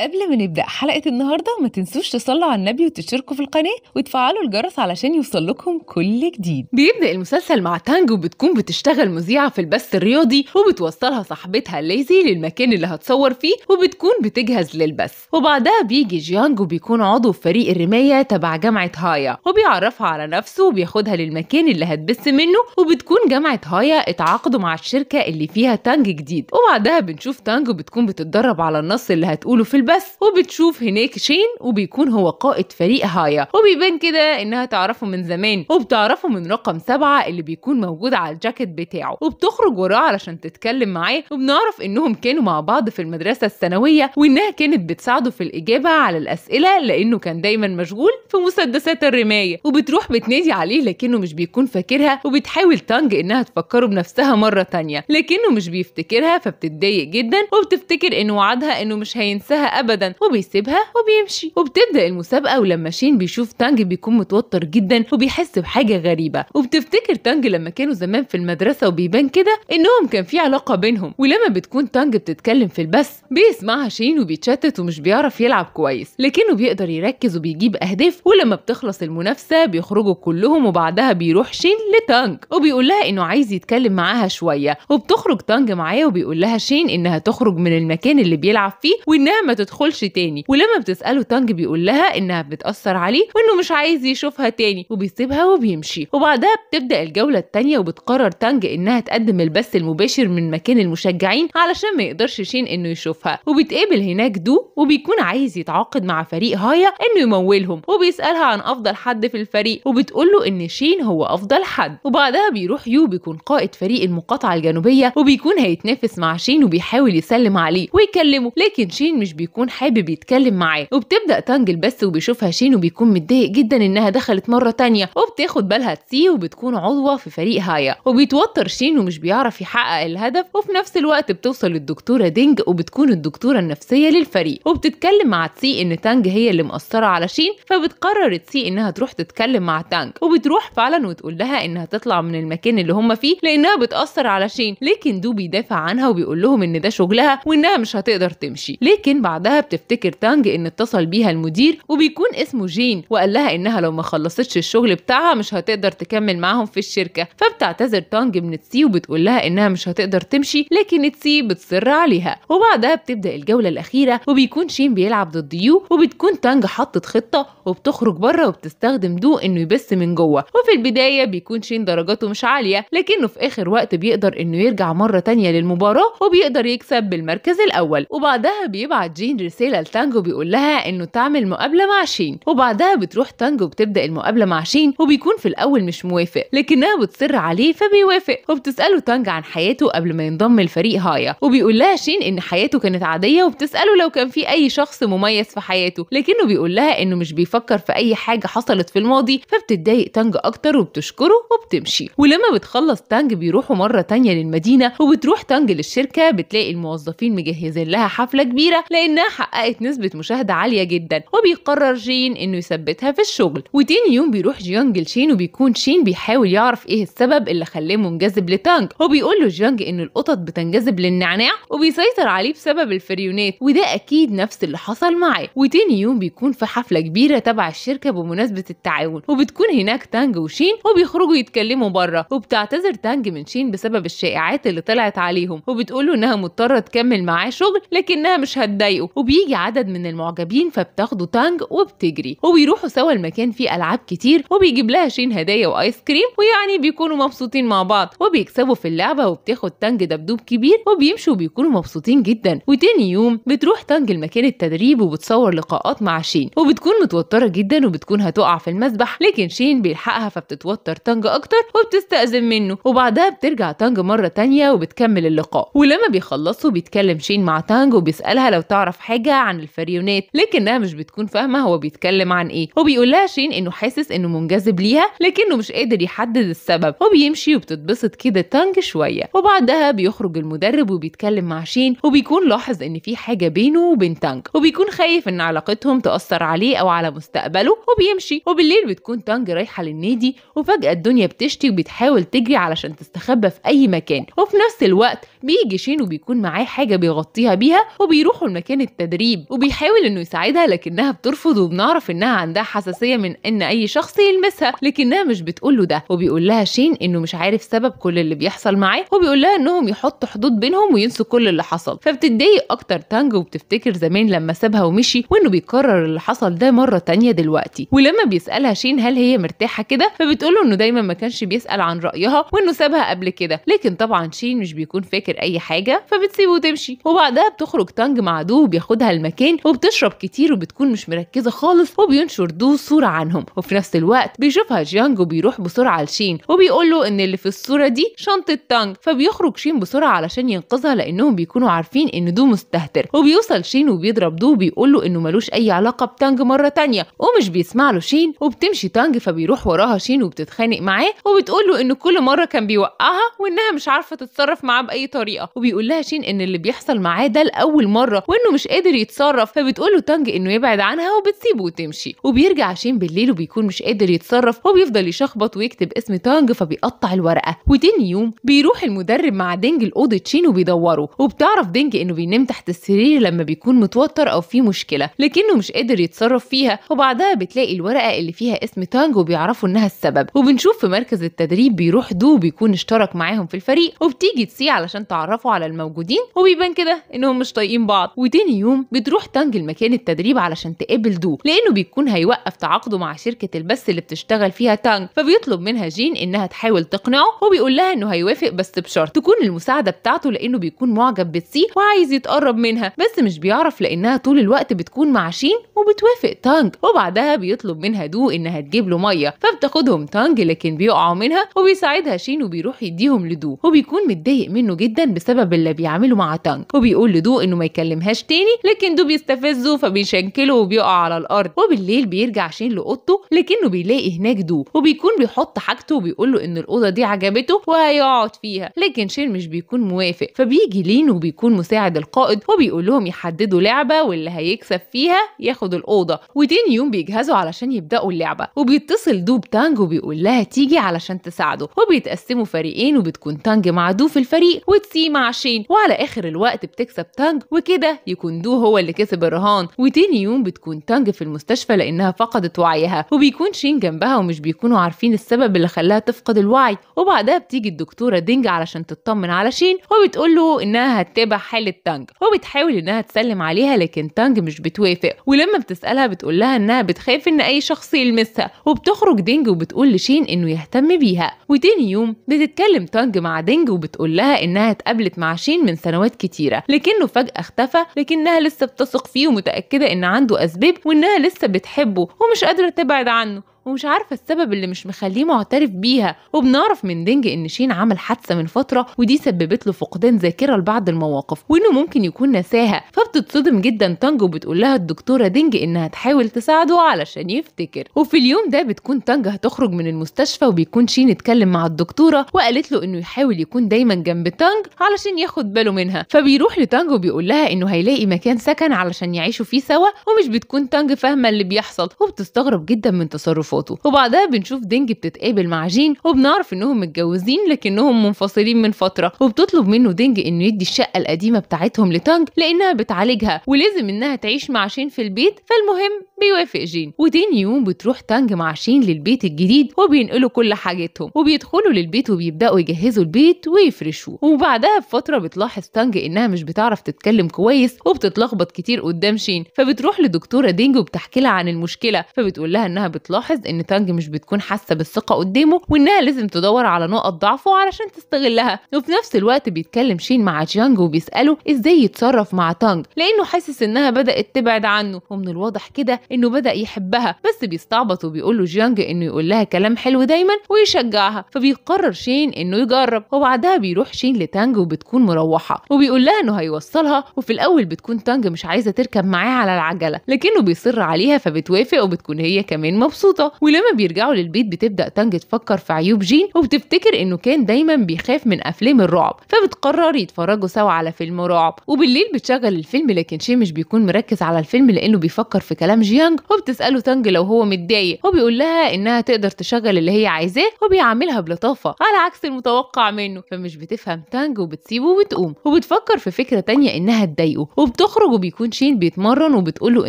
قبل ما نبدأ حلقة النهاردة ما تنسوش تصلوا على النبي وتشتركوا في القناة وتفعلوا الجرس علشان يوصل لكم كل جديد بيبدأ المسلسل مع تانجو بتكون بتشتغل مذيعة في البث الرياضي وبتوصلها صاحبتها ليزي للمكان اللي هتصور فيه وبتكون بتجهز للبث وبعدها بيجي جيانجو بيكون عضو في فريق الرماية تبع جامعة هايا وبيعرفها على نفسه وبياخدها للمكان اللي هتبث منه وبتكون جامعة هايا اتعاقدوا مع الشركة اللي فيها تانج جديد وبعدها بنشوف تانجو بتكون بتتدرب على النص اللي هتقوله في البث بس وبتشوف هناك شين وبيكون هو قائد فريق هايا وبيبان كده انها تعرفه من زمان وبتعرفه من رقم سبعة اللي بيكون موجود على الجاكيت بتاعه وبتخرج وراه علشان تتكلم معاه وبنعرف انهم كانوا مع بعض في المدرسة الثانوية وانها كانت بتساعده في الاجابة على الاسئلة لانه كان دايما مشغول في مسدسات الرماية وبتروح بتنادي عليه لكنه مش بيكون فاكرها وبتحاول تانج انها تفكره بنفسها مرة تانية لكنه مش بيفتكرها فبتتضايق جدا وبتفتكر ان وعدها انه مش هينساها ابدا وبيسيبها وبيمشي وبتبدا المسابقه ولما شين بيشوف تانج بيكون متوتر جدا وبيحس بحاجه غريبه وبتفتكر تانج لما كانوا زمان في المدرسه وبيبان كده انهم كان في علاقه بينهم ولما بتكون تانج بتتكلم في البث بيسمعها شين وبيتشتت ومش بيعرف يلعب كويس لكنه بيقدر يركز وبيجيب اهداف ولما بتخلص المنافسه بيخرجوا كلهم وبعدها بيروح شين لتانج وبيقول لها انه عايز يتكلم معاها شويه وبتخرج تانج معاه وبيقول لها شين انها تخرج من المكان اللي بيلعب فيه وانها ما تدخلش تاني ولما بتساله تانج بيقول لها انها بتاثر عليه وانه مش عايز يشوفها تاني وبيسيبها وبيمشي وبعدها بتبدا الجوله التانيه وبتقرر تانج انها تقدم البث المباشر من مكان المشجعين علشان ما يقدرش شين انه يشوفها وبتقابل هناك دو وبيكون عايز يتعاقد مع فريق هايا انه يمولهم وبيسالها عن افضل حد في الفريق وبتقول له ان شين هو افضل حد وبعدها بيروح يو بيكون قائد فريق المقاطعه الجنوبيه وبيكون هيتنافس مع شين وبيحاول يسلم عليه ويكلمه لكن شين مش بيكون بيكون حابب يتكلم معاه وبتبدا تانج البث وبيشوفها شين وبيكون متضايق جدا انها دخلت مره تانية وبتاخد بالها تسي وبتكون عضوه في فريق هايا وبيتوتر شين ومش بيعرف يحقق الهدف وفي نفس الوقت بتوصل للدكتوره دينج وبتكون الدكتوره النفسيه للفريق وبتتكلم مع تسي ان تانج هي اللي مقصره على شين فبتقرر تسي انها تروح تتكلم مع تانج وبتروح فعلا وتقول لها انها تطلع من المكان اللي هم فيه لانها بتاثر على شين لكن دو بيدافع عنها وبيقول لهم ان ده شغلها وانها مش هتقدر تمشي لكن بعد بعدها بتفتكر تانج ان اتصل بيها المدير وبيكون اسمه جين وقال لها انها لو ما خلصتش الشغل بتاعها مش هتقدر تكمل معاهم في الشركه فبتعتذر تانج من تسي وبتقول لها انها مش هتقدر تمشي لكن تسي بتصر عليها وبعدها بتبدا الجوله الاخيره وبيكون شين بيلعب ضد يو وبتكون تانج حطت خطه وبتخرج بره وبتستخدم دو انه يبث من جوه وفي البدايه بيكون شين درجاته مش عاليه لكنه في اخر وقت بيقدر انه يرجع مره تانية للمباراه وبيقدر يكسب بالمركز الاول وبعدها بيبعت جين شيرين رسالة لتانجو بيقول لها إنه تعمل مقابلة مع شين وبعدها بتروح تانجو بتبدأ المقابلة مع شين وبيكون في الأول مش موافق لكنها بتصر عليه فبيوافق وبتسأله تانج عن حياته قبل ما ينضم لفريق هايا وبيقول لها شين إن حياته كانت عادية وبتسأله لو كان في أي شخص مميز في حياته لكنه بيقول لها إنه مش بيفكر في أي حاجة حصلت في الماضي فبتتضايق تانج أكتر وبتشكره وبتمشي ولما بتخلص تانج بيروحوا مرة تانية للمدينة وبتروح تانج للشركة بتلاقي الموظفين مجهزين لها حفلة كبيرة لأن حققت نسبة مشاهدة عالية جدا وبيقرر جين انه يثبتها في الشغل وتاني يوم بيروح جيانج لشين وبيكون شين بيحاول يعرف ايه السبب اللي خلاه منجذب لتانج وبيقول له جيانج ان القطط بتنجذب للنعناع وبيسيطر عليه بسبب الفريونات وده اكيد نفس اللي حصل معاه وتاني يوم بيكون في حفلة كبيرة تبع الشركة بمناسبة التعاون وبتكون هناك تانج وشين وبيخرجوا يتكلموا بره وبتعتذر تانج من شين بسبب الشائعات اللي طلعت عليهم وبتقول له انها مضطرة تكمل معاه شغل لكنها مش هتضايقه وبيجي عدد من المعجبين فبتاخده تانج وبتجري وبيروحوا سوا المكان فيه ألعاب كتير وبيجيب لها شين هدايا وآيس كريم ويعني بيكونوا مبسوطين مع بعض وبيكسبوا في اللعبة وبتاخد تانج دبدوب كبير وبيمشوا وبيكونوا مبسوطين جدا وتاني يوم بتروح تانج لمكان التدريب وبتصور لقاءات مع شين وبتكون متوترة جدا وبتكون هتقع في المسبح لكن شين بيلحقها فبتتوتر تانج أكتر وبتستأذن منه وبعدها بترجع تانج مرة تانية وبتكمل اللقاء ولما بيخلصوا بيتكلم شين مع تانج وبيسألها لو تعرف حاجه عن الفريونات لكنها مش بتكون فاهمه هو بيتكلم عن ايه وبيقول لها شين انه حاسس انه منجذب ليها لكنه مش قادر يحدد السبب وبيمشي وبتتبسط كده تانج شويه وبعدها بيخرج المدرب وبيتكلم مع شين وبيكون لاحظ ان في حاجه بينه وبين تانج وبيكون خايف ان علاقتهم تاثر عليه او على مستقبله وبيمشي وبالليل بتكون تانج رايحه للنادي وفجاه الدنيا بتشتي وبتحاول تجري علشان تستخبى في اي مكان وفي نفس الوقت بيجي شين وبيكون معاه حاجه بيغطيها بيها وبيروحوا لمكان التدريب وبيحاول انه يساعدها لكنها بترفض وبنعرف انها عندها حساسيه من ان اي شخص يلمسها لكنها مش بتقول له ده وبيقول لها شين انه مش عارف سبب كل اللي بيحصل معاه وبيقول لها انهم يحطوا حدود بينهم وينسوا كل اللي حصل فبتتضايق اكتر تانجو وبتفتكر زمان لما سابها ومشي وانه بيكرر اللي حصل ده مره تانية دلوقتي ولما بيسالها شين هل هي مرتاحه كده فبتقول له انه دايما ما كانش بيسال عن رايها وانه سابها قبل كده لكن طبعا شين مش بيكون فاكر تفتكر اي حاجه فبتسيبه وتمشي وبعدها بتخرج تانج مع دو وبياخدها المكان وبتشرب كتير وبتكون مش مركزه خالص وبينشر دو صوره عنهم وفي نفس الوقت بيشوفها جيانج وبيروح بسرعه لشين وبيقول له ان اللي في الصوره دي شنطه تانج فبيخرج شين بسرعه علشان ينقذها لانهم بيكونوا عارفين ان دو مستهتر وبيوصل شين وبيضرب دو وبيقول له انه ملوش اي علاقه بتانج مره تانية ومش بيسمع له شين وبتمشي تانج فبيروح وراها شين وبتتخانق معاه وبتقول له انه كل مره كان بيوقعها وانها مش عارفه تتصرف معاه باي طريقه طريقه وبيقول لها شين ان اللي بيحصل معاه ده لاول مره وانه مش قادر يتصرف فبتقول له تانج انه يبعد عنها وبتسيبه وتمشي وبيرجع شين بالليل وبيكون مش قادر يتصرف وبيفضل يشخبط ويكتب اسم تانج فبيقطع الورقه وتاني يوم بيروح المدرب مع دينج لاوضه شين وبيدوره وبتعرف دينج انه بينام تحت السرير لما بيكون متوتر او فيه مشكله لكنه مش قادر يتصرف فيها وبعدها بتلاقي الورقه اللي فيها اسم تانج وبيعرفوا انها السبب وبنشوف في مركز التدريب بيروح دو بيكون اشترك معاهم في الفريق وبتيجي تسي علشان تعرفوا على الموجودين وبيبان كده انهم مش طايقين بعض وتاني يوم بتروح تانج المكان التدريب علشان تقابل دو لانه بيكون هيوقف تعاقده مع شركه البث اللي بتشتغل فيها تانج فبيطلب منها جين انها تحاول تقنعه وبيقول لها انه هيوافق بس بشرط تكون المساعده بتاعته لانه بيكون معجب بتسي وعايز يتقرب منها بس مش بيعرف لانها طول الوقت بتكون مع شين وبتوافق تانج وبعدها بيطلب منها دو انها تجيب له ميه فبتاخدهم تانج لكن بيقعوا منها وبيساعدها شين وبيروح يديهم لدو وبيكون متضايق منه جدا جدا بسبب اللي بيعمله مع تانج وبيقول لدو انه ما يكلمهاش تاني لكن دو بيستفزه فبيشنكله وبيقع على الارض وبالليل بيرجع شين لاوضته لكنه بيلاقي هناك دو وبيكون بيحط حاجته وبيقول له ان الاوضه دي عجبته وهيقعد فيها لكن شين مش بيكون موافق فبيجي لين وبيكون مساعد القائد وبيقول لهم يحددوا لعبه واللي هيكسب فيها ياخد الاوضه وتاني يوم بيجهزوا علشان يبداوا اللعبه وبيتصل دو بتانج وبيقول لها تيجي علشان تساعده وبيتقسموا فريقين وبتكون تانج مع دو في الفريق وتس سي مع شين وعلى اخر الوقت بتكسب تانج وكده يكون دو هو اللي كسب الرهان وتاني يوم بتكون تانج في المستشفى لانها فقدت وعيها وبيكون شين جنبها ومش بيكونوا عارفين السبب اللي خلاها تفقد الوعي وبعدها بتيجي الدكتوره دينج علشان تطمن على شين وبتقول له انها هتتابع حاله تانج وبتحاول انها تسلم عليها لكن تانج مش بتوافق ولما بتسالها بتقول لها انها بتخاف ان اي شخص يلمسها وبتخرج دينج وبتقول لشين انه يهتم بيها وتاني يوم بتتكلم تانج مع دينج وبتقول لها انها اتقابلت مع شين من سنوات كتيرة لكنه فجأة اختفى لكنها لسه بتثق فيه ومتأكدة إن عنده أسباب وإنها لسه بتحبه ومش قادرة تبعد عنه ومش عارفه السبب اللي مش مخليه معترف بيها وبنعرف من دينج ان شين عمل حادثه من فتره ودي سببت له فقدان ذاكره لبعض المواقف وانه ممكن يكون نساها فبتتصدم جدا تانج وبتقول لها الدكتوره دينج انها تحاول تساعده علشان يفتكر وفي اليوم ده بتكون تانج هتخرج من المستشفى وبيكون شين اتكلم مع الدكتوره وقالت له انه يحاول يكون دايما جنب تانج علشان ياخد باله منها فبيروح لتانج وبيقول لها انه هيلاقي مكان سكن علشان يعيشوا فيه سوا ومش بتكون تانج فاهمه اللي بيحصل وبتستغرب جدا من تصرف فوتو وبعدها بنشوف دينج بتتقابل مع جين وبنعرف انهم متجوزين لكنهم منفصلين من فتره وبتطلب منه دينج انه يدي الشقه القديمه بتاعتهم لتانج لانها بتعالجها ولازم انها تعيش مع شين في البيت فالمهم بيوافق جين وتاني يوم بتروح تانج مع شين للبيت الجديد وبينقلوا كل حاجتهم وبيدخلوا للبيت وبيبداوا يجهزوا البيت ويفرشوه وبعدها بفتره بتلاحظ تانج انها مش بتعرف تتكلم كويس وبتتلخبط كتير قدام شين فبتروح لدكتوره دينج وبتحكي لها عن المشكله فبتقول لها انها بتلاحظ لاحظ ان تانج مش بتكون حاسه بالثقه قدامه وانها لازم تدور على نقط ضعفه علشان تستغلها وفي نفس الوقت بيتكلم شين مع جيانج وبيساله ازاي يتصرف مع تانج لانه حاسس انها بدات تبعد عنه ومن الواضح كده انه بدا يحبها بس بيستعبط وبيقول له جيانج انه يقول لها كلام حلو دايما ويشجعها فبيقرر شين انه يجرب وبعدها بيروح شين لتانج وبتكون مروحه وبيقول لها انه هيوصلها وفي الاول بتكون تانج مش عايزه تركب معاه على العجله لكنه بيصر عليها فبتوافق وبتكون هي كمان مبسوطه ولما بيرجعوا للبيت بتبدا تانج تفكر في عيوب جين وبتفتكر انه كان دايما بيخاف من افلام الرعب فبتقرر يتفرجوا سوا على فيلم رعب وبالليل بتشغل الفيلم لكن شي مش بيكون مركز على الفيلم لانه بيفكر في كلام جيانج وبتساله تانج لو هو متضايق وبيقول لها انها تقدر تشغل اللي هي عايزاه وبيعاملها بلطافه على عكس المتوقع منه فمش بتفهم تانج وبتسيبه وبتقوم وبتفكر في فكره تانية انها تضايقه وبتخرج وبيكون شين بيتمرن وبتقوله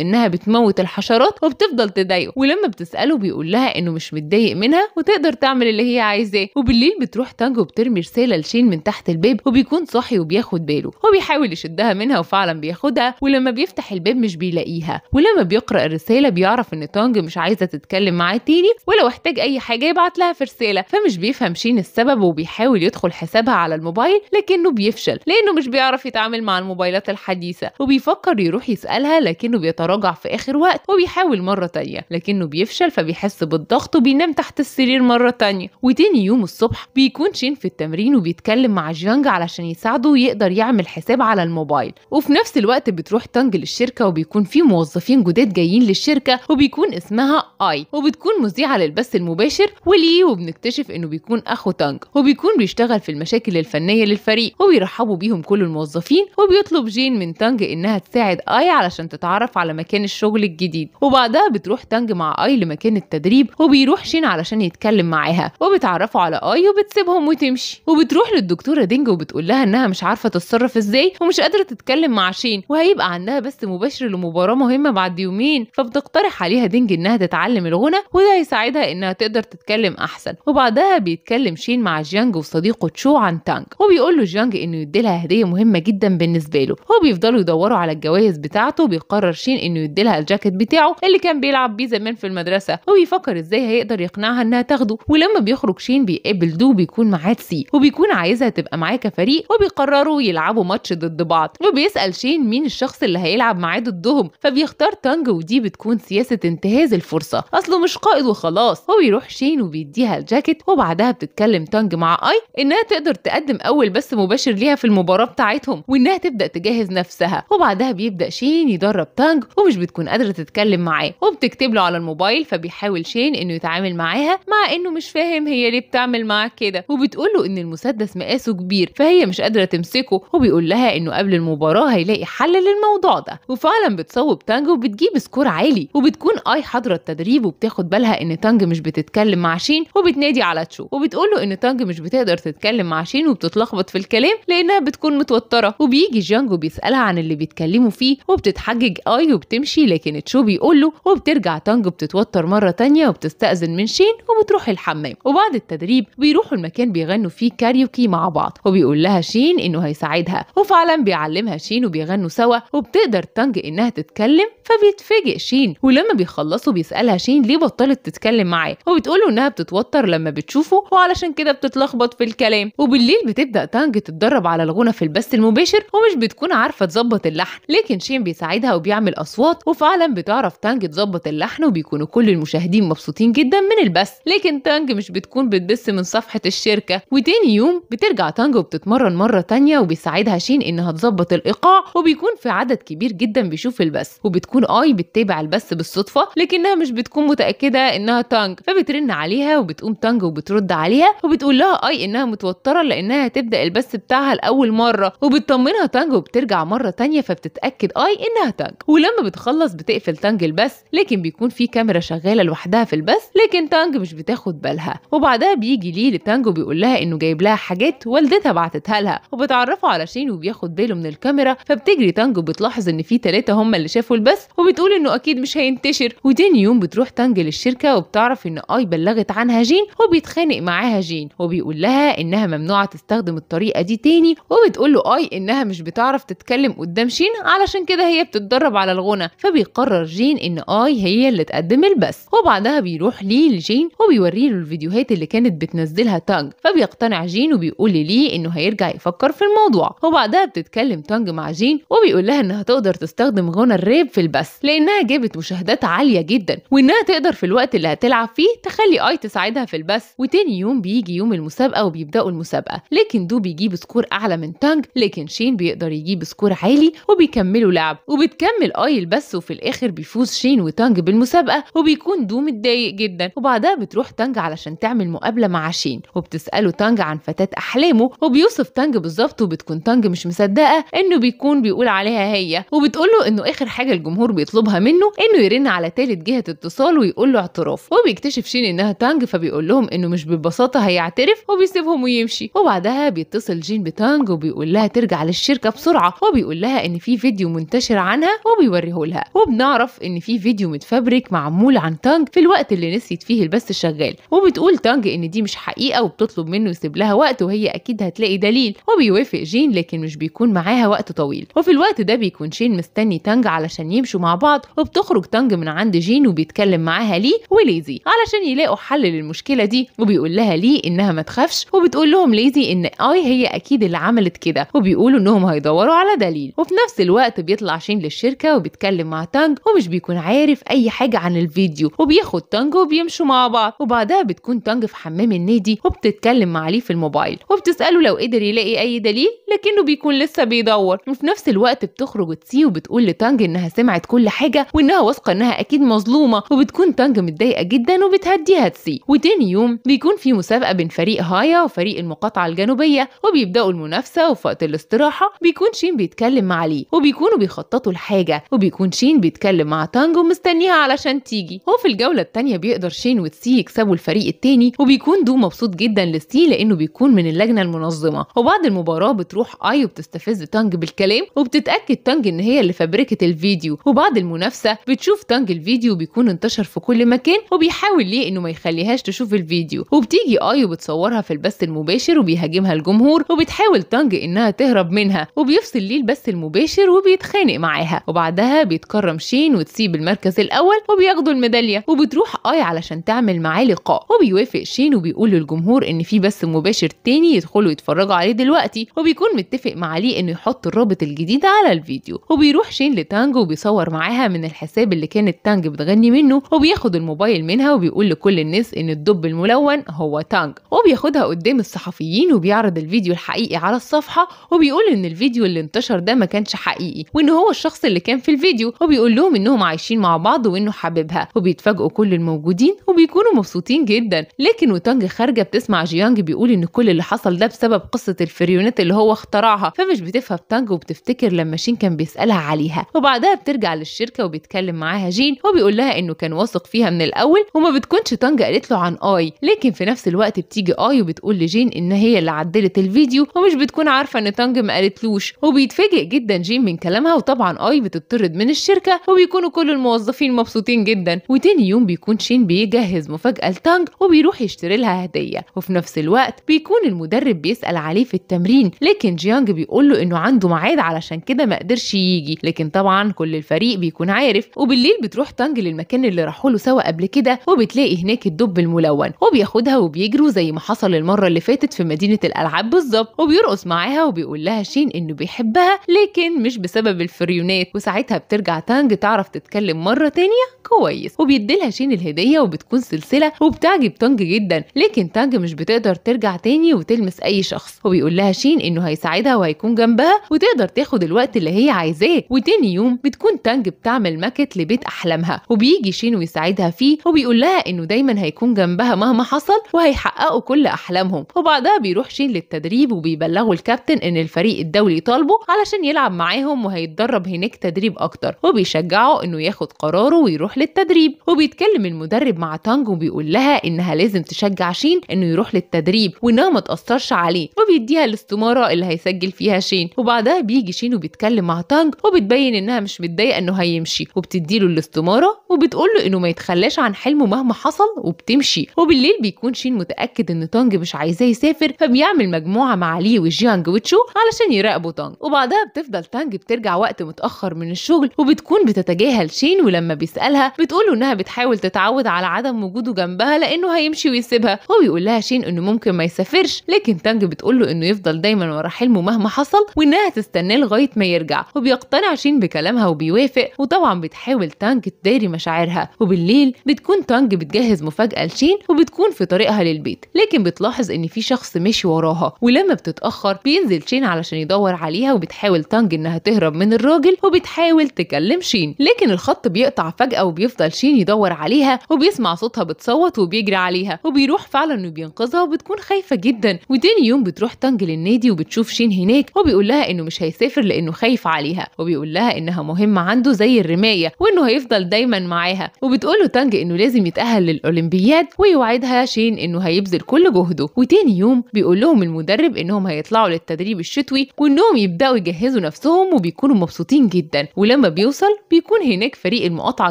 انها بتموت الحشرات وبتفضل تضايقه ولما بتساله بيقول ويقول لها انه مش متضايق منها وتقدر تعمل اللي هي عايزاه وبالليل بتروح تانجو وبترمي رساله لشين من تحت الباب وبيكون صاحي وبياخد باله وبيحاول يشدها منها وفعلا بياخدها ولما بيفتح الباب مش بيلاقيها ولما بيقرا الرساله بيعرف ان تانج مش عايزه تتكلم معاه تاني ولو احتاج اي حاجه يبعت لها في رساله فمش بيفهم شين السبب وبيحاول يدخل حسابها على الموبايل لكنه بيفشل لانه مش بيعرف يتعامل مع الموبايلات الحديثه وبيفكر يروح يسالها لكنه بيتراجع في اخر وقت وبيحاول مره تانيه لكنه بيفشل فبيحاول بيحس بالضغط وبينام تحت السرير مرة تانية وتاني يوم الصبح بيكون شين في التمرين وبيتكلم مع جيانج علشان يساعده ويقدر يعمل حساب على الموبايل وفي نفس الوقت بتروح تانج للشركة وبيكون في موظفين جداد جايين للشركة وبيكون اسمها آي وبتكون مذيعة للبث المباشر ولي وبنكتشف انه بيكون اخو تانج وبيكون بيشتغل في المشاكل الفنية للفريق وبيرحبوا بيهم كل الموظفين وبيطلب جين من تانج انها تساعد آي علشان تتعرف على مكان الشغل الجديد وبعدها بتروح تانج مع آي لمكان التانج التدريب وبيروح شين علشان يتكلم معاها وبتعرفه على اي وبتسيبهم وتمشي وبتروح للدكتوره دينج وبتقول لها انها مش عارفه تتصرف ازاي ومش قادره تتكلم مع شين وهيبقى عندها بس مباشر لمباراه مهمه بعد يومين فبتقترح عليها دينج انها تتعلم الغنى وده هيساعدها انها تقدر تتكلم احسن وبعدها بيتكلم شين مع جيانج وصديقه تشو عن تانج وبيقول له جيانج انه يديلها هديه مهمه جدا بالنسبه له وبيفضلوا يدوروا على الجوائز بتاعته وبيقرر شين انه يديلها الجاكيت بتاعه اللي كان بيلعب بيه زمان في المدرسه بيفكر ازاي هيقدر يقنعها انها تاخده ولما بيخرج شين بيقابل دو بيكون معاه تسي وبيكون عايزها تبقى معاه كفريق وبيقرروا يلعبوا ماتش ضد بعض وبيسال شين مين الشخص اللي هيلعب معاه ضدهم فبيختار تانج ودي بتكون سياسه انتهاز الفرصه اصله مش قائد وخلاص هو يروح شين وبيديها الجاكيت وبعدها بتتكلم تانج مع اي انها تقدر تقدم اول بس مباشر ليها في المباراه بتاعتهم وانها تبدا تجهز نفسها وبعدها بيبدا شين يدرب تانج ومش بتكون قادره تتكلم معاه وبتكتب له على الموبايل فبيحاول بيحاول شين انه يتعامل معاها مع انه مش فاهم هي ليه بتعمل معاه كده وبتقول له ان المسدس مقاسه كبير فهي مش قادره تمسكه وبيقول لها انه قبل المباراه هيلاقي حل للموضوع ده وفعلا بتصوب تانج وبتجيب سكور عالي وبتكون اي حاضره التدريب وبتاخد بالها ان تانج مش بتتكلم مع شين وبتنادي على تشو وبتقول له ان تانج مش بتقدر تتكلم مع شين وبتتلخبط في الكلام لانها بتكون متوتره وبيجي جانجو بيسالها عن اللي بيتكلموا فيه وبتتحجج اي وبتمشي لكن تشو بيقول له وبترجع تانج بتتوتر مره تانية وبتستأذن من شين وبتروح الحمام وبعد التدريب بيروحوا المكان بيغنوا فيه كاريوكي مع بعض وبيقول لها شين إنه هيساعدها وفعلا بيعلمها شين وبيغنوا سوا وبتقدر تانج إنها تتكلم فبيتفاجئ شين ولما بيخلصوا بيسألها شين ليه بطلت تتكلم معاه وبتقوله إنها بتتوتر لما بتشوفه وعلشان كده بتتلخبط في الكلام وبالليل بتبدأ تانج تتدرب على الغنى في البث المباشر ومش بتكون عارفة تظبط اللحن لكن شين بيساعدها وبيعمل أصوات وفعلا بتعرف تانج تظبط اللحن وبيكونوا كل المشاهدين المشاهدين مبسوطين جدا من البث لكن تانج مش بتكون بتبث من صفحة الشركة وتاني يوم بترجع تانج وبتتمرن مرة تانية وبيساعدها شين انها تظبط الايقاع وبيكون في عدد كبير جدا بيشوف البث وبتكون اي بتتابع البث بالصدفة لكنها مش بتكون متأكدة انها تانج فبترن عليها وبتقوم تانج وبترد عليها وبتقول لها اي انها متوترة لانها هتبدأ البث بتاعها لأول مرة وبتطمنها تانج وبترجع مرة تانية فبتتأكد اي انها تانج ولما بتخلص بتقفل تانج البث لكن بيكون في كاميرا شغالة لوحدها في البث لكن تانج مش بتاخد بالها وبعدها بيجي ليه لتانج وبيقول لها انه جايب لها حاجات والدتها بعتتها لها وبتعرفه على شين وبياخد باله من الكاميرا فبتجري تانج وبتلاحظ ان في ثلاثه هم اللي شافوا البث وبتقول انه اكيد مش هينتشر وتاني يوم بتروح تانج للشركه وبتعرف ان اي بلغت عنها جين وبيتخانق معاها جين وبيقول لها انها ممنوعه تستخدم الطريقه دي تاني وبتقول له اي انها مش بتعرف تتكلم قدام شين علشان كده هي بتتدرب على الغنى فبيقرر جين ان اي هي اللي تقدم البث وبعدها بيروح ليه لجين وبيوريه له الفيديوهات اللي كانت بتنزلها تانج فبيقتنع جين وبيقول ليه انه هيرجع يفكر في الموضوع وبعدها بتتكلم تانج مع جين وبيقول لها انها تقدر تستخدم غنى الراب في البث لانها جابت مشاهدات عاليه جدا وانها تقدر في الوقت اللي هتلعب فيه تخلي اي تساعدها في البث وتاني يوم بيجي يوم المسابقه وبيبداوا المسابقه لكن دو بيجيب سكور اعلى من تانج لكن شين بيقدر يجيب سكور عالي وبيكملوا لعب وبتكمل اي البث وفي الاخر بيفوز شين وتانج بالمسابقه وبيكون ومتضايق متضايق جدا وبعدها بتروح تانج علشان تعمل مقابله مع شين وبتساله تانج عن فتاه احلامه وبيوصف تانج بالظبط وبتكون تانج مش مصدقه انه بيكون بيقول عليها هي وبتقول له انه اخر حاجه الجمهور بيطلبها منه انه يرن على ثالث جهه اتصال ويقول له اعتراف وبيكتشف شين انها تانج فبيقول لهم انه مش ببساطه هيعترف وبيسيبهم ويمشي وبعدها بيتصل جين بتانج وبيقول لها ترجع للشركه بسرعه وبيقول لها ان في فيديو منتشر عنها وبيوريه لها وبنعرف ان في فيديو متفبرك معمول عن تانج تانج في الوقت اللي نسيت فيه البث الشغال وبتقول تانج ان دي مش حقيقه وبتطلب منه يسيب لها وقت وهي اكيد هتلاقي دليل وبيوافق جين لكن مش بيكون معاها وقت طويل وفي الوقت ده بيكون شين مستني تانج علشان يمشوا مع بعض وبتخرج تانج من عند جين وبيتكلم معاها لي وليزي علشان يلاقوا حل للمشكله دي وبيقول لها لي انها ما تخافش وبتقول لهم ليزي ان اي آه هي اكيد اللي عملت كده وبيقولوا انهم هيدوروا على دليل وفي نفس الوقت بيطلع شين للشركه وبيتكلم مع تانج ومش بيكون عارف اي حاجه عن الفيديو وبياخد تانج وبيمشوا مع بعض وبعدها بتكون تانج في حمام النادي وبتتكلم مع ليه في الموبايل وبتساله لو قدر يلاقي اي دليل لكنه بيكون لسه بيدور وفي نفس الوقت بتخرج تسي وبتقول لتانج انها سمعت كل حاجه وانها واثقه انها اكيد مظلومه وبتكون تانج متضايقه جدا وبتهديها تسي وتاني يوم بيكون في مسابقه بين فريق هايا وفريق المقاطعه الجنوبيه وبيبداوا المنافسه وفي وقت الاستراحه بيكون شين بيتكلم مع ليه وبيكونوا بيخططوا لحاجه وبيكون شين بيتكلم مع تانج ومستنيها علشان تيجي وفي الجوله الثانيه بيقدر شين وتسي يكسبوا الفريق الثاني وبيكون دو مبسوط جدا لسي لانه بيكون من اللجنه المنظمه وبعد المباراه بتروح اي وبتستفز تانج بالكلام وبتتاكد تانج ان هي اللي فبركت الفيديو وبعد المنافسه بتشوف تانج الفيديو بيكون انتشر في كل مكان وبيحاول ليه انه ما يخليهاش تشوف الفيديو وبتيجي اي وبتصورها في البث المباشر وبيهاجمها الجمهور وبتحاول تانج انها تهرب منها وبيفصل ليه البث المباشر وبيتخانق معاها وبعدها بيتكرم شين وتسيب المركز الاول وبياخدوا الميداليه وبتروح اي علشان تعمل معاه لقاء وبيوافق شين وبيقول للجمهور ان في بث مباشر تاني يدخلوا يتفرجوا عليه دلوقتي وبيكون متفق مع ليه انه يحط الرابط الجديد على الفيديو وبيروح شين لتانج وبيصور معاها من الحساب اللي كانت تانج بتغني منه وبياخد الموبايل منها وبيقول لكل الناس ان الدب الملون هو تانج وبياخدها قدام الصحفيين وبيعرض الفيديو الحقيقي على الصفحه وبيقول ان الفيديو اللي انتشر ده ما كانش حقيقي وان هو الشخص اللي كان في الفيديو وبيقول لهم انهم عايشين مع بعض وانه حبيبها وبيتفاجئوا بيفاجئوا كل الموجودين وبيكونوا مبسوطين جدا لكن وتانج خارجه بتسمع جيانج بيقول ان كل اللي حصل ده بسبب قصه الفريونات اللي هو اخترعها فمش بتفهم تانج وبتفتكر لما شين كان بيسالها عليها وبعدها بترجع للشركه وبيتكلم معاها جين وبيقول لها انه كان واثق فيها من الاول وما بتكونش تانج قالت له عن اي لكن في نفس الوقت بتيجي اي وبتقول لجين ان هي اللي عدلت الفيديو ومش بتكون عارفه ان تانج ما قالتلوش وبيتفاجئ جدا جين من كلامها وطبعا اي بتطرد من الشركه وبيكونوا كل الموظفين مبسوطين جدا وتاني تاني يوم بيكون شين بيجهز مفاجأة لتانج وبيروح يشتري لها هدية وفي نفس الوقت بيكون المدرب بيسأل عليه في التمرين لكن جيانج بيقول له إنه عنده ميعاد علشان كده ما قدرش يجي لكن طبعا كل الفريق بيكون عارف وبالليل بتروح تانج للمكان اللي راحوا له سوا قبل كده وبتلاقي هناك الدب الملون وبياخدها وبيجروا زي ما حصل المرة اللي فاتت في مدينة الألعاب بالظبط وبيرقص معاها وبيقول لها شين إنه بيحبها لكن مش بسبب الفريونات وساعتها بترجع تانج تعرف تتكلم مرة تانية كويس وبيدي بتبدلها شين الهديه وبتكون سلسله وبتعجب تانج جدا لكن تانج مش بتقدر ترجع تاني وتلمس اي شخص وبيقول لها شين انه هيساعدها وهيكون جنبها وتقدر تاخد الوقت اللي هي عايزاه وتاني يوم بتكون تانج بتعمل ماكت لبيت احلامها وبيجي شين ويساعدها فيه وبيقول لها انه دايما هيكون جنبها مهما حصل وهيحققوا كل احلامهم وبعدها بيروح شين للتدريب وبيبلغوا الكابتن ان الفريق الدولي طالبه علشان يلعب معاهم وهيتدرب هناك تدريب اكتر وبيشجعه انه ياخد قراره ويروح للتدريب وبي وبيتكلم المدرب مع تانج وبيقول لها انها لازم تشجع شين انه يروح للتدريب وانها ما تاثرش عليه وبيديها الاستماره اللي هيسجل فيها شين وبعدها بيجي شين وبيتكلم مع تانج وبتبين انها مش متضايقه انه هيمشي وبتديله الاستماره وبتقول له انه ما يتخلاش عن حلمه مهما حصل وبتمشي وبالليل بيكون شين متاكد ان تانج مش عايزاه يسافر فبيعمل مجموعه مع لي وجيانج وتشو علشان يراقبوا تانج وبعدها بتفضل تانج بترجع وقت متاخر من الشغل وبتكون بتتجاهل شين ولما بيسالها بتقول انها بتحب بتحاول تتعود على عدم وجوده جنبها لانه هيمشي ويسيبها هو بيقول لها شين انه ممكن ما يسافرش لكن تانج بتقول له انه يفضل دايما ورا حلمه مهما حصل وانها تستناه لغايه ما يرجع وبيقتنع شين بكلامها وبيوافق وطبعا بتحاول تانج تداري مشاعرها وبالليل بتكون تانج بتجهز مفاجاه لشين وبتكون في طريقها للبيت لكن بتلاحظ ان في شخص مشي وراها ولما بتتاخر بينزل شين علشان يدور عليها وبتحاول تانج انها تهرب من الراجل وبتحاول تكلم شين لكن الخط بيقطع فجاه وبيفضل شين يدور بيدور عليها وبيسمع صوتها بتصوت وبيجري عليها وبيروح فعلا وبينقذها وبتكون خايفه جدا وتاني يوم بتروح تانج للنادي وبتشوف شين هناك وبيقول لها انه مش هيسافر لانه خايف عليها وبيقول لها انها مهمه عنده زي الرمايه وانه هيفضل دايما معاها وبتقول له تانج انه لازم يتاهل للاولمبياد ويوعدها شين انه هيبذل كل جهده وتاني يوم بيقول لهم المدرب انهم هيطلعوا للتدريب الشتوي وانهم يبداوا يجهزوا نفسهم وبيكونوا مبسوطين جدا ولما بيوصل بيكون هناك فريق المقاطعه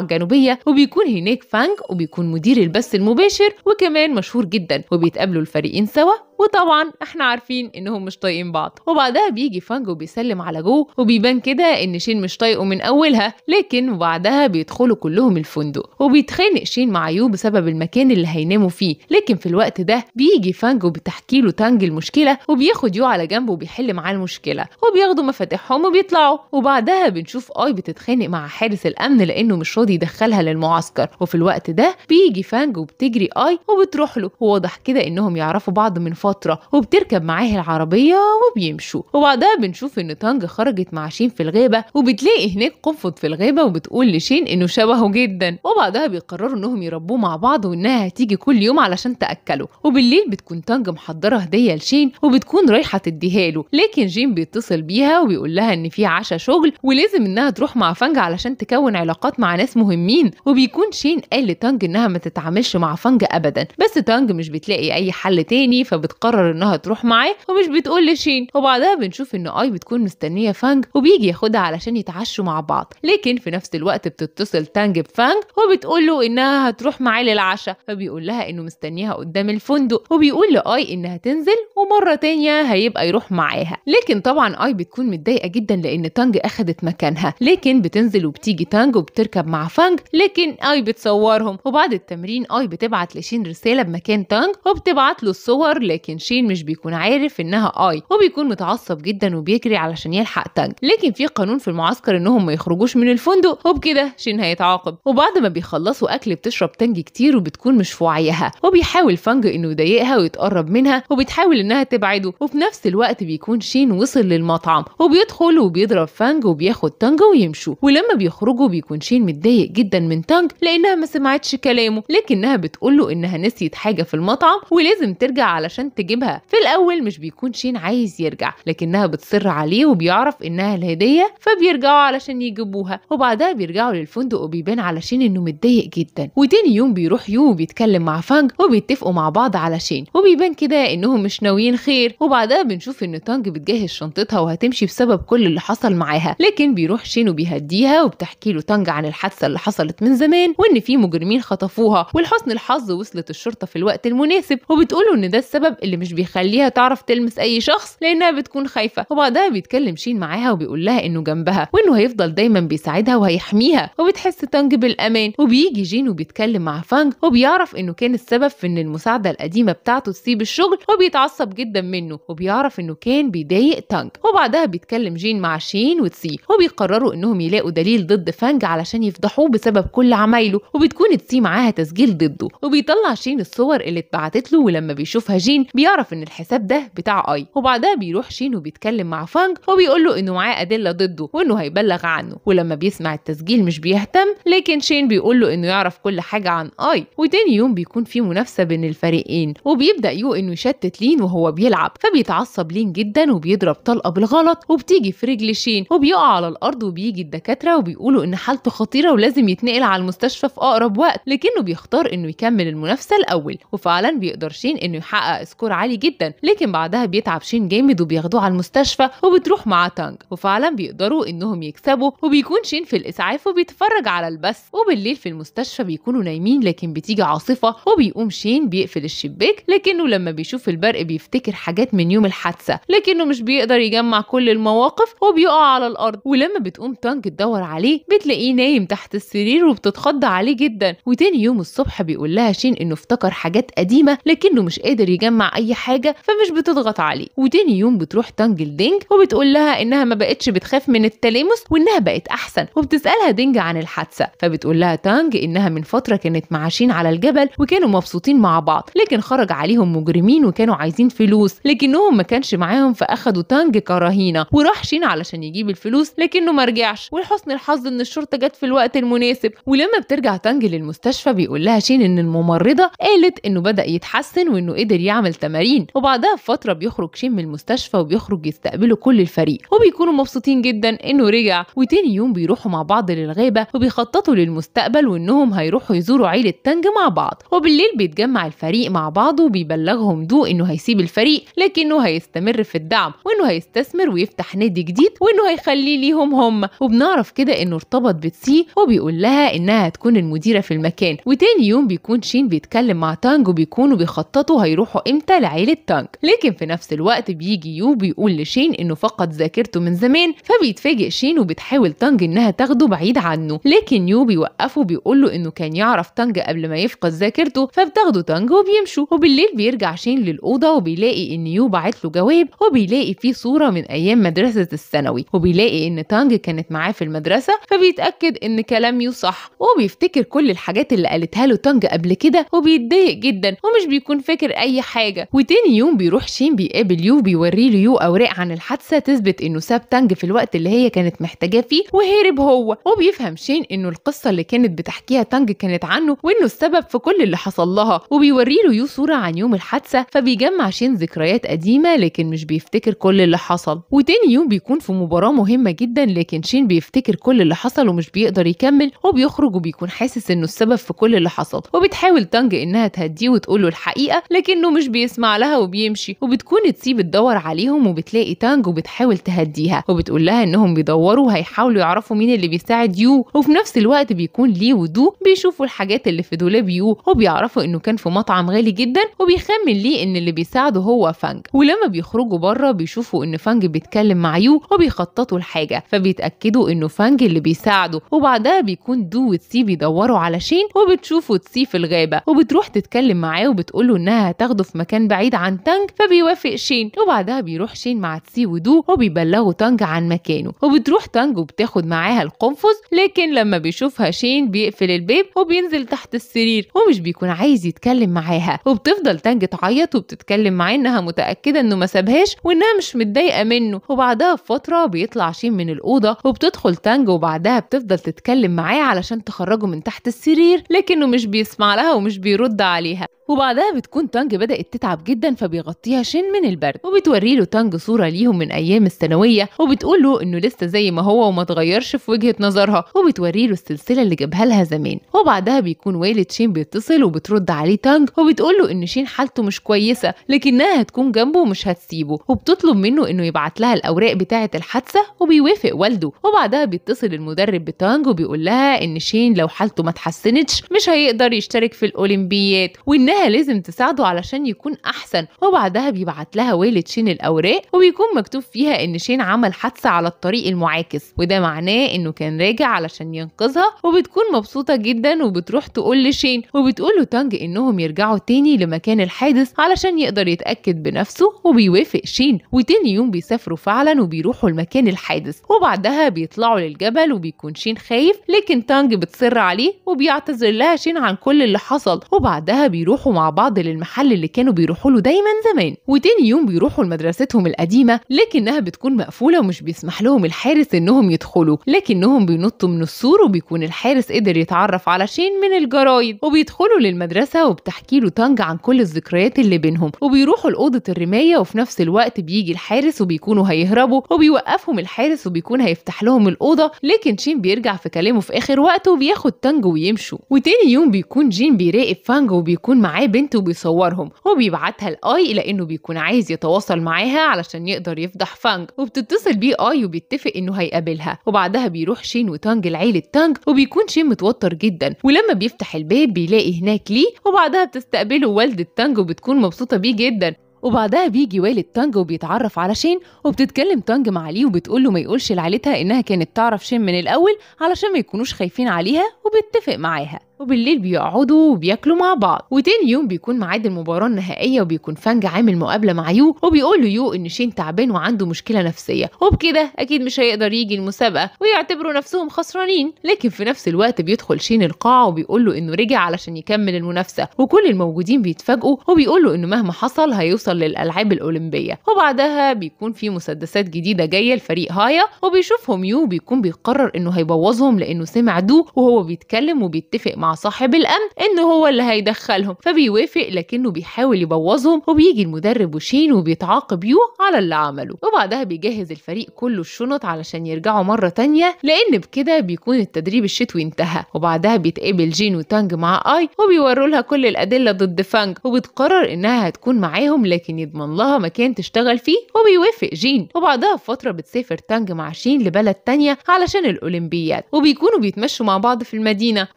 الجنوبيه وبيكون هناك دومينيك فانك وبيكون مدير البث المباشر وكمان مشهور جدا وبيتقابلوا الفريقين سوا وطبعا احنا عارفين انهم مش طايقين بعض وبعدها بيجي فانجو بيسلم على جو وبيبان كده ان شين مش طايقه من اولها لكن وبعدها بيدخلوا كلهم الفندق وبيتخانق شين مع يو بسبب المكان اللي هيناموا فيه لكن في الوقت ده بيجي فانجو وبتحكي له تانج المشكله وبياخد يو على جنب وبيحل معاه المشكله وبياخدوا مفاتيحهم وبيطلعوا وبعدها بنشوف اي آه بتتخانق مع حارس الامن لانه مش راضي يدخلها للمعسكر وفي الوقت ده بيجي فانجو وبتجري اي وبتروح له وواضح كده انهم يعرفوا بعض من فتره فترة وبتركب معاه العربية وبيمشوا وبعدها بنشوف إن تانج خرجت مع شين في الغابة وبتلاقي هناك قنفذ في الغابة وبتقول لشين إنه شبهه جدا وبعدها بيقرروا إنهم يربوه مع بعض وإنها هتيجي كل يوم علشان تأكله وبالليل بتكون تانج محضرة هدية لشين وبتكون رايحة تديها له لكن جين بيتصل بيها وبيقول لها إن في عشاء شغل ولازم إنها تروح مع فانج علشان تكون علاقات مع ناس مهمين وبيكون شين قال لتانج إنها ما تتعاملش مع فانج أبدا بس تانج مش بتلاقي أي حل تاني فبتقول بتقرر انها تروح معاه ومش بتقول لشين وبعدها بنشوف ان اي بتكون مستنيه فانج وبيجي ياخدها علشان يتعشوا مع بعض لكن في نفس الوقت بتتصل تانج بفانج وبتقول له انها هتروح معاه للعشاء فبيقول لها انه مستنيها قدام الفندق وبيقول لاي انها تنزل مرة تانية هيبقى يروح معاها لكن طبعا اي بتكون متضايقة جدا لان تانج اخدت مكانها لكن بتنزل وبتيجي تانج وبتركب مع فانج لكن اي بتصورهم وبعد التمرين اي بتبعت لشين رسالة بمكان تانج وبتبعت له الصور لكن شين مش بيكون عارف انها اي وبيكون متعصب جدا وبيجري علشان يلحق تانج لكن في قانون في المعسكر انهم ما يخرجوش من الفندق وبكده شين هيتعاقب وبعد ما بيخلصوا اكل بتشرب تانج كتير وبتكون مش في وعيها وبيحاول فانج انه يضايقها ويتقرب منها وبتحاول انها تبعده وفي نفس الوقت بيكون شين وصل للمطعم وبيدخل وبيضرب فانج وبياخد تانج ويمشوا ولما بيخرجوا بيكون شين متضايق جدا من تانج لانها ما سمعتش كلامه لكنها بتقول له انها نسيت حاجه في المطعم ولازم ترجع علشان تجيبها في الاول مش بيكون شين عايز يرجع لكنها بتصر عليه وبيعرف انها الهديه فبيرجعوا علشان يجيبوها وبعدها بيرجعوا للفندق وبيبان على شين انه متضايق جدا وتاني يوم بيروح يو وبيتكلم مع فانج وبيتفقوا مع بعض على شين وبيبان كده انهم مش ناويين ناويين خير وبعدها بنشوف ان تانج بتجهز شنطتها وهتمشي بسبب كل اللي حصل معاها لكن بيروح شينو بيهديها وبتحكي له تانج عن الحادثه اللي حصلت من زمان وان في مجرمين خطفوها ولحسن الحظ وصلت الشرطه في الوقت المناسب وبتقوله ان ده السبب اللي مش بيخليها تعرف تلمس اي شخص لانها بتكون خايفه وبعدها بيتكلم شين معاها وبيقول لها انه جنبها وانه هيفضل دايما بيساعدها وهيحميها وبتحس تانج بالامان وبيجي جين وبيتكلم مع فانج وبيعرف انه كان السبب في ان المساعده القديمه بتاعته تسيب الشغل وبيتعصب جدا منه وبيعرف انه كان بيضايق تانج وبعدها بيتكلم جين مع شين وتسي وبيقرروا انهم يلاقوا دليل ضد فانج علشان يفضحوه بسبب كل عمايله وبتكون تسي معاها تسجيل ضده وبيطلع شين الصور اللي اتبعتت له ولما بيشوفها جين بيعرف ان الحساب ده بتاع اي وبعدها بيروح شين وبيتكلم مع فانج وبيقول له انه معاه ادله ضده وانه هيبلغ عنه ولما بيسمع التسجيل مش بيهتم لكن شين بيقول له انه يعرف كل حاجه عن اي وتاني يوم بيكون في منافسه بين الفريقين وبيبدا يو انه يشتت لين وهو وهو بيلعب فبيتعصب لين جدا وبيضرب طلقه بالغلط وبتيجي في رجل شين وبيقع على الارض وبيجي الدكاتره وبيقولوا ان حالته خطيره ولازم يتنقل على المستشفى في اقرب وقت لكنه بيختار انه يكمل المنافسه الاول وفعلا بيقدر شين انه يحقق سكور عالي جدا لكن بعدها بيتعب شين جامد وبياخدوه على المستشفى وبتروح مع تانج وفعلا بيقدروا انهم يكسبوا وبيكون شين في الاسعاف وبيتفرج على البث وبالليل في المستشفى بيكونوا نايمين لكن بتيجي عاصفه وبيقوم شين بيقفل الشباك لكنه لما بيشوف البرق بيفتح بيفتكر حاجات من يوم الحادثه لكنه مش بيقدر يجمع كل المواقف وبيقع على الارض ولما بتقوم تانك تدور عليه بتلاقيه نايم تحت السرير وبتتخض عليه جدا وتاني يوم الصبح بيقول لها شين انه افتكر حاجات قديمه لكنه مش قادر يجمع اي حاجه فمش بتضغط عليه وتاني يوم بتروح تانج لدينج وبتقول لها انها ما بقتش بتخاف من التلامس وانها بقت احسن وبتسالها دينج عن الحادثه فبتقول لها تانج انها من فتره كانت مع شين على الجبل وكانوا مبسوطين مع بعض لكن خرج عليهم مجرمين وكانوا عايزين الفلوس لكنهم ما كانش معاهم فاخدوا تانج كرهينه وراح شين علشان يجيب الفلوس لكنه ما رجعش ولحسن الحظ ان الشرطه جت في الوقت المناسب ولما بترجع تانج للمستشفى بيقول لها شين ان الممرضه قالت انه بدا يتحسن وانه قدر يعمل تمارين وبعدها بفتره بيخرج شين من المستشفى وبيخرج يستقبله كل الفريق وبيكونوا مبسوطين جدا انه رجع وتاني يوم بيروحوا مع بعض للغابه وبيخططوا للمستقبل وانهم هيروحوا يزوروا عيله تانج مع بعض وبالليل بيتجمع الفريق مع بعض وبيبلغهم دو انه هيسيب الفريق لكنه هيستمر في الدعم وانه هيستثمر ويفتح نادي جديد وانه هيخليه ليهم هم وبنعرف كده انه ارتبط بتسي وبيقول لها انها هتكون المديره في المكان وتاني يوم بيكون شين بيتكلم مع تانج وبيكونوا بيخططوا هيروحوا امتى لعيله تانج لكن في نفس الوقت بيجي يو بيقول لشين انه فقد ذاكرته من زمان فبيتفاجئ شين وبتحاول تانج انها تاخده بعيد عنه لكن يو بيوقفه بيقول له انه كان يعرف تانج قبل ما يفقد ذاكرته فبتاخده تانج وبيمشوا وبالليل بيرجع شين للاوضه وبيلاقي بيلاقي ان يو بعت له جواب وبيلاقي فيه صوره من ايام مدرسه الثانوي وبيلاقي ان تانج كانت معاه في المدرسه فبيتاكد ان كلام يو صح وبيفتكر كل الحاجات اللي قالتها له تانج قبل كده وبيتضايق جدا ومش بيكون فاكر اي حاجه وتاني يوم بيروح شين بيقابل يو بيوري له يو اوراق عن الحادثه تثبت انه ساب تانج في الوقت اللي هي كانت محتاجاه فيه وهرب هو وبيفهم شين انه القصه اللي كانت بتحكيها تانج كانت عنه وانه السبب في كل اللي حصل لها وبيوري له يو صوره عن يوم الحادثه فبيجمع شين بيرسم ذكريات قديمة لكن مش بيفتكر كل اللي حصل وتاني يوم بيكون في مباراة مهمة جدا لكن شين بيفتكر كل اللي حصل ومش بيقدر يكمل وبيخرج وبيكون حاسس انه السبب في كل اللي حصل وبتحاول تانج انها تهديه وتقوله الحقيقة لكنه مش بيسمع لها وبيمشي وبتكون تسيب تدور عليهم وبتلاقي تانج وبتحاول تهديها وبتقول لها انهم بيدوروا هيحاولوا يعرفوا مين اللي بيساعد يو وفي نفس الوقت بيكون ليه ودو بيشوفوا الحاجات اللي في دولاب يو وبيعرفوا انه كان في مطعم غالي جدا وبيخمن ليه ان اللي بيساعده هو فانج ولما بيخرجوا بره بيشوفوا ان فانج بيتكلم مع يو وبيخططوا لحاجه فبيتاكدوا انه فانج اللي بيساعده وبعدها بيكون دو وتسي بيدوروا على شين وبتشوفوا تسي في الغابه وبتروح تتكلم معاه وبتقول له انها هتاخده في مكان بعيد عن تانج فبيوافق شين وبعدها بيروح شين مع تسي ودو وبيبلغوا تانج عن مكانه وبتروح تانج وبتاخد معاها القنفذ لكن لما بيشوفها شين بيقفل الباب وبينزل تحت السرير ومش بيكون عايز يتكلم معاها وبتفضل تانج تعيط وبتتكلم مع انها متاكده انه ما سابهاش وانها مش متضايقه منه وبعدها بفتره بيطلع شين من الاوضه وبتدخل تانج وبعدها بتفضل تتكلم معاه علشان تخرجه من تحت السرير لكنه مش بيسمع لها ومش بيرد عليها وبعدها بتكون تانج بدأت تتعب جدا فبيغطيها شين من البرد وبتوري له تانج صورة ليهم من أيام الثانوية وبتقول له إنه لسه زي ما هو وما اتغيرش في وجهة نظرها وبتوري له السلسلة اللي جابها لها زمان وبعدها بيكون والد شين بيتصل وبترد عليه تانج وبتقول له إن شين حالته مش كويسة لكن لكنها هتكون جنبه ومش هتسيبه وبتطلب منه انه يبعت لها الاوراق بتاعه الحادثه وبيوافق والده وبعدها بيتصل المدرب بتانج وبيقول لها ان شين لو حالته ما اتحسنتش مش هيقدر يشترك في الاولمبياد وانها لازم تساعده علشان يكون احسن وبعدها بيبعت لها والد شين الاوراق وبيكون مكتوب فيها ان شين عمل حادثه على الطريق المعاكس وده معناه انه كان راجع علشان ينقذها وبتكون مبسوطه جدا وبتروح تقول لشين وبتقول له تانج انهم يرجعوا تاني لمكان الحادث علشان يقدر يت بيتأكد بنفسه وبيوافق شين وتاني يوم بيسافروا فعلا وبيروحوا المكان الحادث وبعدها بيطلعوا للجبل وبيكون شين خايف لكن تانج بتصر عليه وبيعتذر لها شين عن كل اللي حصل وبعدها بيروحوا مع بعض للمحل اللي كانوا بيروحوا له دايما زمان وتاني يوم بيروحوا لمدرستهم القديمة لكنها بتكون مقفولة ومش بيسمح لهم الحارس انهم يدخلوا لكنهم بينطوا من السور وبيكون الحارس قدر يتعرف على شين من الجرايد وبيدخلوا للمدرسة وبتحكي له تانج عن كل الذكريات اللي بينهم وبيروح بيروحوا لاوضه الرمايه وفي نفس الوقت بيجي الحارس وبيكونوا هيهربوا وبيوقفهم الحارس وبيكون هيفتح لهم الاوضه لكن شين بيرجع في كلامه في اخر وقت وبياخد تانجو ويمشوا وتاني يوم بيكون جين بيراقب فانج وبيكون معاه بنت وبيصورهم وبيبعتها لاي لانه بيكون عايز يتواصل معاها علشان يقدر يفضح فانج وبتتصل بيه اي وبيتفق انه هيقابلها وبعدها بيروح شين وتانج لعيله تانج وبيكون شين متوتر جدا ولما بيفتح الباب بيلاقي هناك ليه وبعدها بتستقبله والده تانج وبتكون مبسوطه بيه جدا وبعدها بيجي والد تانج وبيتعرف على شين وبتتكلم تانج مع ليه وبتقوله ما يقولش لعيلتها انها كانت تعرف شين من الاول علشان ما يكونوش خايفين عليها وبيتفق معاها وبالليل بيقعدوا وبياكلوا مع بعض وتاني يوم بيكون ميعاد المباراه النهائيه وبيكون فانج عامل مقابله مع يو وبيقول له يو ان شين تعبان وعنده مشكله نفسيه وبكده اكيد مش هيقدر يجي المسابقه ويعتبروا نفسهم خسرانين لكن في نفس الوقت بيدخل شين القاعه وبيقول له انه رجع علشان يكمل المنافسه وكل الموجودين بيتفاجئوا وبيقول له انه مهما حصل هيوصل للالعاب الاولمبيه وبعدها بيكون في مسدسات جديده جايه لفريق هايا وبيشوفهم يو بيكون بيقرر انه هيبوظهم لانه سمع دو وهو بيتكلم وبيتفق مع مع صاحب الامن ان هو اللي هيدخلهم فبيوافق لكنه بيحاول يبوظهم وبيجي المدرب وشين وبيتعاقب يو على اللي عمله وبعدها بيجهز الفريق كله الشنط علشان يرجعوا مره تانية لان بكده بيكون التدريب الشتوي انتهى وبعدها بيتقابل جين وتانج مع اي وبيوروا لها كل الادله ضد فانج وبتقرر انها هتكون معاهم لكن يضمن لها مكان تشتغل فيه وبيوافق جين وبعدها بفتره بتسافر تانج مع شين لبلد تانية علشان الاولمبياد وبيكونوا بيتمشوا مع بعض في المدينه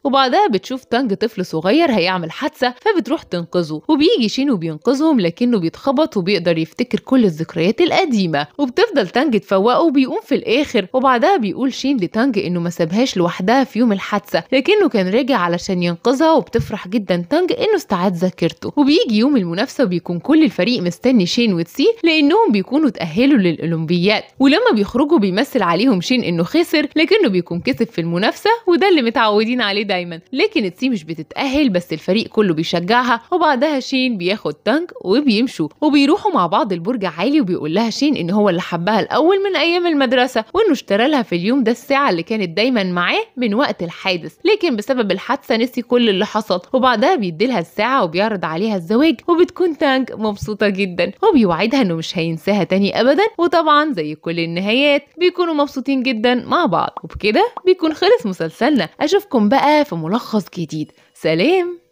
وبعدها بتشوف تانج طفل صغير هيعمل حادثه فبتروح تنقذه وبيجي شين وبينقذهم لكنه بيتخبط وبيقدر يفتكر كل الذكريات القديمه وبتفضل تانج تفوقه وبيقوم في الاخر وبعدها بيقول شين لتانج انه ما سابهاش لوحدها في يوم الحادثه لكنه كان راجع علشان ينقذها وبتفرح جدا تانج انه استعاد ذاكرته وبيجي يوم المنافسه وبيكون كل الفريق مستني شين وتسي لانهم بيكونوا تاهلوا للاولمبياد ولما بيخرجوا بيمثل عليهم شين انه خسر لكنه بيكون كسب في المنافسه وده اللي متعودين عليه دايما لكن التيم مش بتتأهل بس الفريق كله بيشجعها وبعدها شين بياخد تانك وبيمشوا وبيروحوا مع بعض البرج عالي وبيقول لها شين ان هو اللي حبها الاول من ايام المدرسه وانه اشترى لها في اليوم ده الساعه اللي كانت دايما معاه من وقت الحادث لكن بسبب الحادثه نسي كل اللي حصل وبعدها بيدي لها الساعه وبيعرض عليها الزواج وبتكون تانك مبسوطه جدا وبيوعدها انه مش هينساها تاني ابدا وطبعا زي كل النهايات بيكونوا مبسوطين جدا مع بعض وبكده بيكون خلص مسلسلنا اشوفكم بقى في ملخص شخص جديد سلام